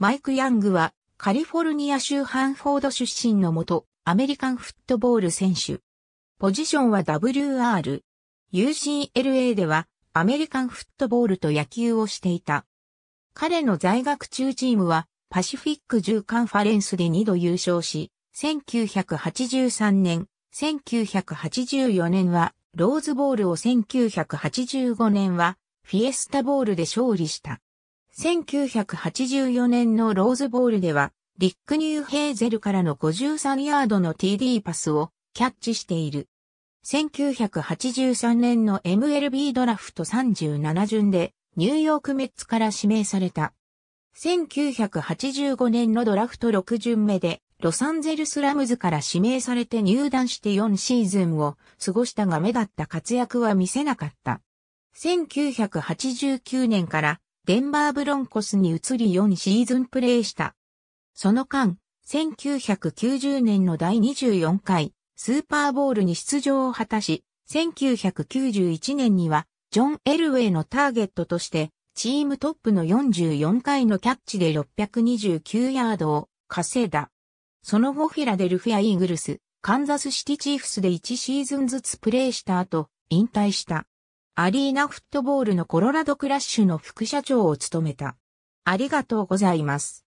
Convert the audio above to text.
マイク・ヤングはカリフォルニア州ハンフォード出身のもと、アメリカンフットボール選手。ポジションは WR。UCLA ではアメリカンフットボールと野球をしていた。彼の在学中チームはパシフィック10カンファレンスで2度優勝し、1983年、1984年はローズボールを1985年はフィエスタボールで勝利した。1984年のローズボールでは、リック・ニューヘーゼルからの53ヤードの TD パスをキャッチしている。1983年の MLB ドラフト37巡でニューヨークメッツから指名された。1985年のドラフト6巡目でロサンゼルスラムズから指名されて入団して4シーズンを過ごしたが目立った活躍は見せなかった。1989年からデンバーブロンコスに移り4シーズンプレーした。その間、1990年の第24回スーパーボールに出場を果たし、1991年にはジョン・エルウェイのターゲットとしてチームトップの44回のキャッチで629ヤードを稼いだ。その後フィラデルフィア・イーグルス、カンザスシティ・チーフスで1シーズンずつプレーした後、引退した。アリーナフットボールのコロラドクラッシュの副社長を務めた。ありがとうございます。